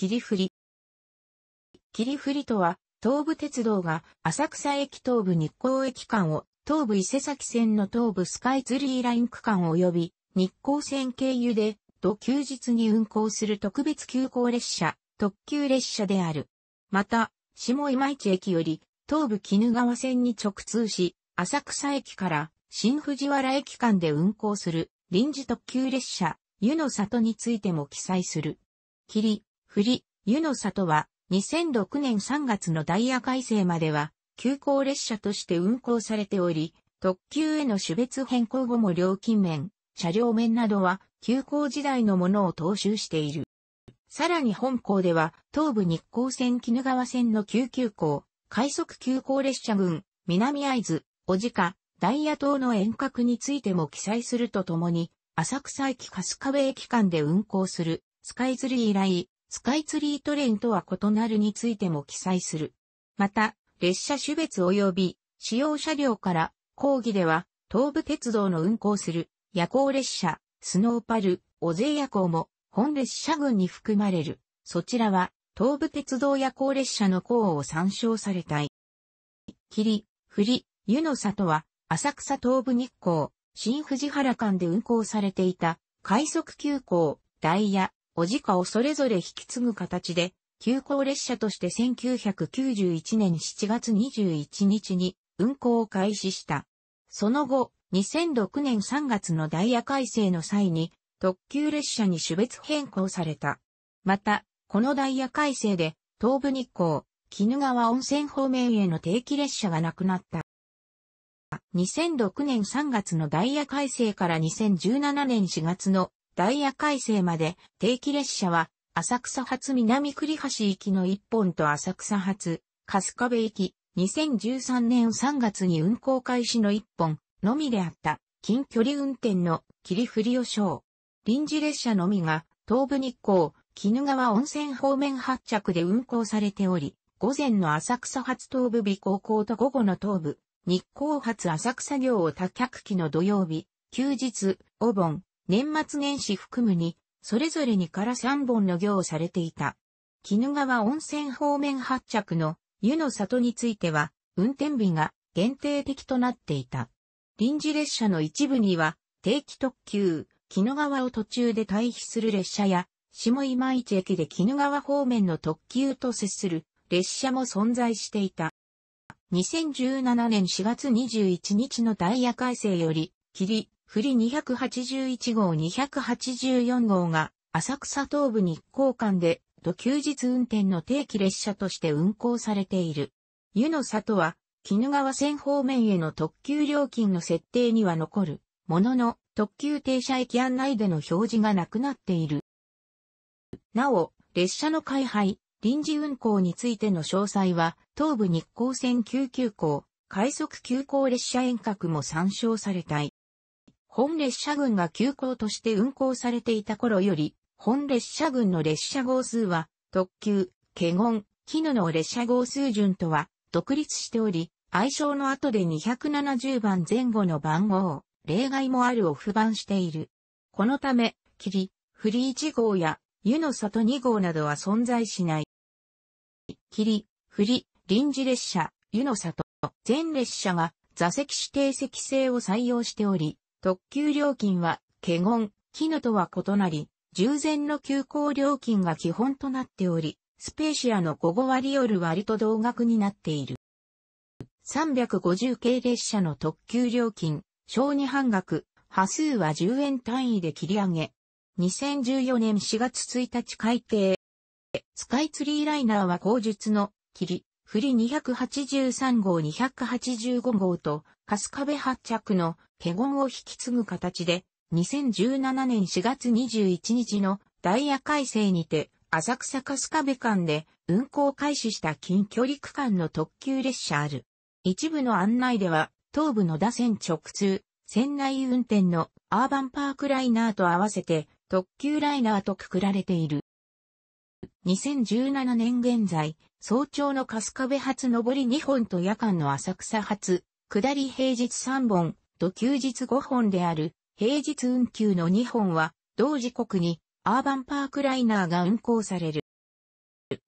霧降り。霧降りとは、東武鉄道が浅草駅東部日光駅間を、東武伊勢崎線の東武スカイツリーライン区間及び、日光線経由で、と休日に運行する特別急行列車、特急列車である。また、下今市駅より、東武鬼怒川線に直通し、浅草駅から新藤原駅間で運行する臨時特急列車、湯の里についても記載する。霧、り、湯の里は、2006年3月のダイヤ改正までは、急行列車として運行されており、特急への種別変更後も料金面、車両面などは、急行時代のものを踏襲している。さらに本校では、東武日光線鬼怒川線の急急行、快速急行列車群、南会津、小鹿、ダイヤ島の遠隔についても記載するとともに、浅草駅春日部駅間で運行する、スカイツリー以来、スカイツリートレインとは異なるについても記載する。また、列車種別及び使用車両から講義では、東武鉄道の運行する夜行列車、スノーパル、オゼ夜行も本列車群に含まれる。そちらは東武鉄道夜行列車の項を参照されたい。霧、振り、湯の里は浅草東武日光、新藤原間で運行されていた快速急行、ダイヤ、おじかをそれぞれ引き継ぐ形で、急行列車として1991年7月21日に運行を開始した。その後、2006年3月のダイヤ改正の際に、特急列車に種別変更された。また、このダイヤ改正で、東武日光、鬼怒川温泉方面への定期列車がなくなった。2006年3月のダイヤ改正から2017年4月のダイヤ改正まで定期列車は浅草発南栗橋行きの一本と浅草発春日部行き2013年3月に運行開始の一本のみであった近距離運転の霧降りを称。臨時列車のみが東武日光、絹川温泉方面発着で運行されており、午前の浅草発東部美高校と午後の東部、日光発浅草行を多客機の土曜日、休日、お盆、年末年始含むに、それぞれにから3本の行をされていた。鬼怒川温泉方面発着の湯の里については、運転日が限定的となっていた。臨時列車の一部には、定期特急、鬼怒川を途中で退避する列車や、下今市駅で鬼怒川方面の特急と接する列車も存在していた。2017年4月21日のダイヤ改正より、霧、フリ281号284号が浅草東部日光間で土休日運転の定期列車として運行されている。湯の里は、鬼怒川線方面への特急料金の設定には残る、ものの特急停車駅案内での表示がなくなっている。なお、列車の開廃、臨時運行についての詳細は、東部日光線99校、快速急行列車遠隔も参照されたい。本列車群が急行として運行されていた頃より、本列車群の列車号数は、特急、華厳、絹の列車号数順とは、独立しており、愛称の後で270番前後の番号、例外もあるを不番している。このため、霧、フリー1号や、湯の里2号などは存在しない。霧、フリ、臨時列車、湯の里、全列車が座席指定席制を採用しており、特急料金は、華厳、キヌとは異なり、従前の急行料金が基本となっており、スペーシアの午後割より割と同額になっている。350系列車の特急料金、小2半額、波数は10円単位で切り上げ。2014年4月1日改定。スカイツリーライナーは後述のり、振り283号285号と、カスカベ発着の華厳を引き継ぐ形で、2017年4月21日のダイヤ改正にて、浅草春日部間で運行開始した近距離区間の特急列車ある。一部の案内では、東部野田線直通、船内運転のアーバンパークライナーと合わせて特急ライナーとくくられている。2017年現在、早朝の春日部発上り2本と夜間の浅草発、下り平日3本、と休日5本である平日運休の2本は同時刻にアーバンパークライナーが運行される。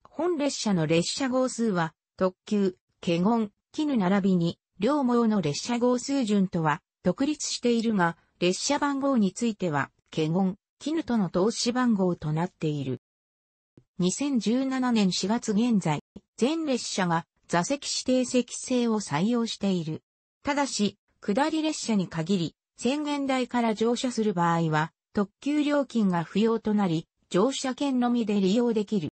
本列車の列車号数は特急、ケゴン、キヌ並びに両毛の列車号数順とは独立しているが列車番号についてはケゴン、キヌとの投資番号となっている。2017年4月現在、全列車が座席指定席制を採用している。ただし、下り列車に限り、宣言台から乗車する場合は、特急料金が不要となり、乗車券のみで利用できる。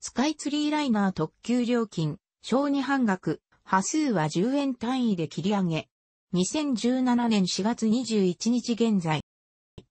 スカイツリーライナー特急料金、小児半額、波数は10円単位で切り上げ。2017年4月21日現在。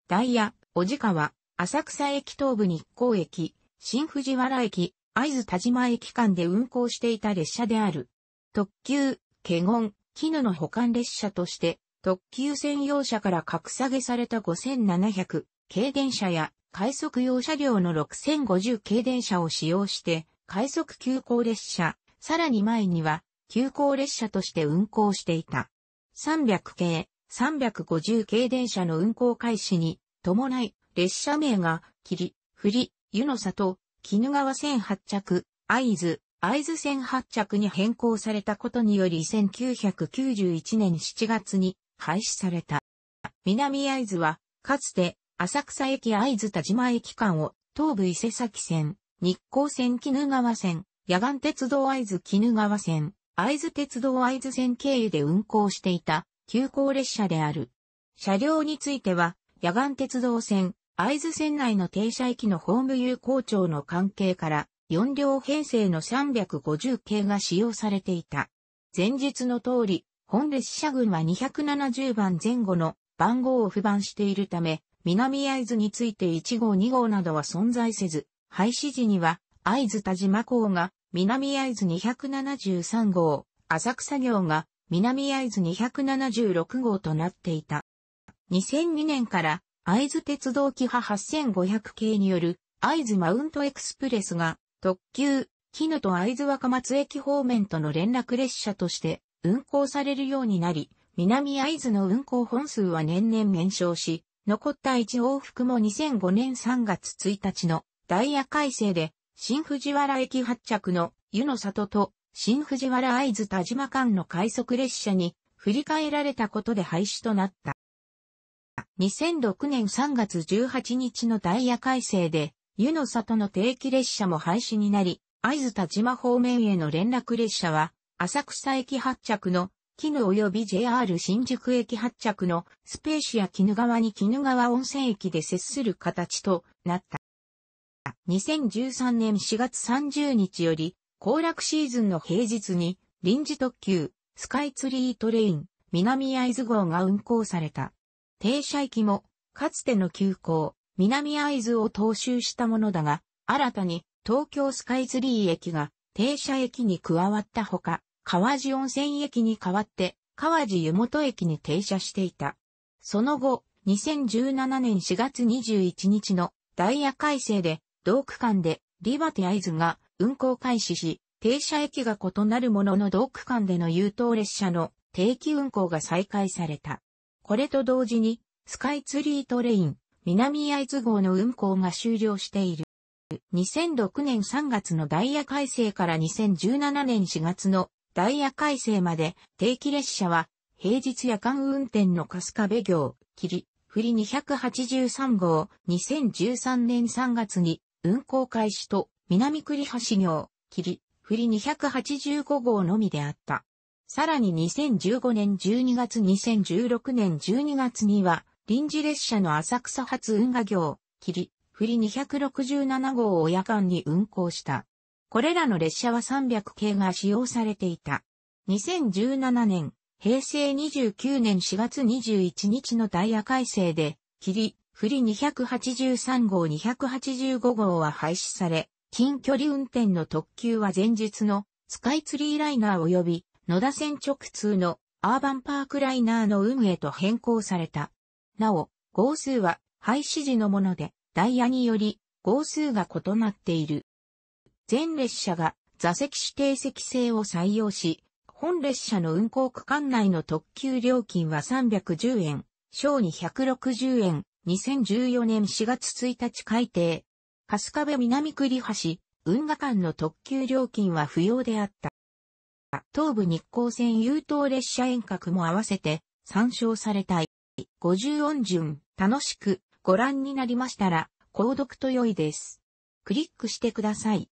ダイヤ、小地川、浅草駅東部日光駅、新藤原駅、会津田島駅間で運行していた列車である。特急、ゴン。絹の保管列車として、特急専用車から格下げされた5700軽電車や快速用車両の6050軽電車を使用して、快速急行列車、さらに前には、急行列車として運行していた。300系、350系電車の運行開始に、伴い、列車名が、霧、振り、湯の里、絹川線発着、合図、会津線発着に変更されたことにより1991年7月に廃止された。南会津は、かつて浅草駅会津田島駅間を東武伊勢崎線、日光線絹川線、野岸鉄道会津絹川線、会津鉄道会津線経由で運行していた急行列車である。車両については、野岸鉄道線、会津線内の停車駅のホーム有効庁の関係から、4両編成の350系が使用されていた。前述の通り、本列車群は270番前後の番号を付番しているため、南会津について1号2号などは存在せず、廃止時には会津田島港が南会津273号、浅草行が南会津276号となっていた。2002年から会津鉄道機派8500系による会津マウントエクスプレスが特急、絹と会津若松駅方面との連絡列車として運行されるようになり、南会津の運行本数は年々減少し、残った一往復も2005年3月1日のダイヤ改正で、新藤原駅発着の湯の里と新藤原会津田島間の快速列車に振り替えられたことで廃止となった。2006年3月18日のダイヤ改正で、湯の里の定期列車も廃止になり、会津田島方面への連絡列車は、浅草駅発着の、絹及び JR 新宿駅発着のスペーシア絹川に絹川温泉駅で接する形となった。2013年4月30日より、行楽シーズンの平日に、臨時特急、スカイツリートレイン、南会津号が運行された。停車駅も、かつての急行、南会津を踏襲したものだが、新たに東京スカイツリー駅が停車駅に加わったほか、川地温泉駅に代わって川地湯本駅に停車していた。その後、2017年4月21日のダイヤ改正で、同区間でリバティアイズが運行開始し、停車駅が異なるものの同区間での優等列車の定期運行が再開された。これと同時に、スカイツリートレイン、南会津号の運行が終了している。2006年3月のダイヤ改正から2017年4月のダイヤ改正まで定期列車は平日夜間運転のスカベ行、霧、振り283号、2013年3月に運行開始と南栗橋行、霧、振り285号のみであった。さらに2015年12月2016年12月には臨時列車の浅草発運河行、霧、振り267号を夜間に運行した。これらの列車は300系が使用されていた。2017年、平成29年4月21日のダイヤ改正で、霧、振り283号285号は廃止され、近距離運転の特急は前日のスカイツリーライナー及び野田線直通のアーバンパークライナーの運営と変更された。なお、号数は廃止時のもので、ダイヤにより号数が異なっている。全列車が座席指定席制を採用し、本列車の運行区間内の特急料金は310円、小260円、2014年4月1日改定。春日部南栗橋、運河間の特急料金は不要であった。東武日光線優等列車遠隔も合わせて参照されたい。50音順、楽しくご覧になりましたら、購読と良いです。クリックしてください。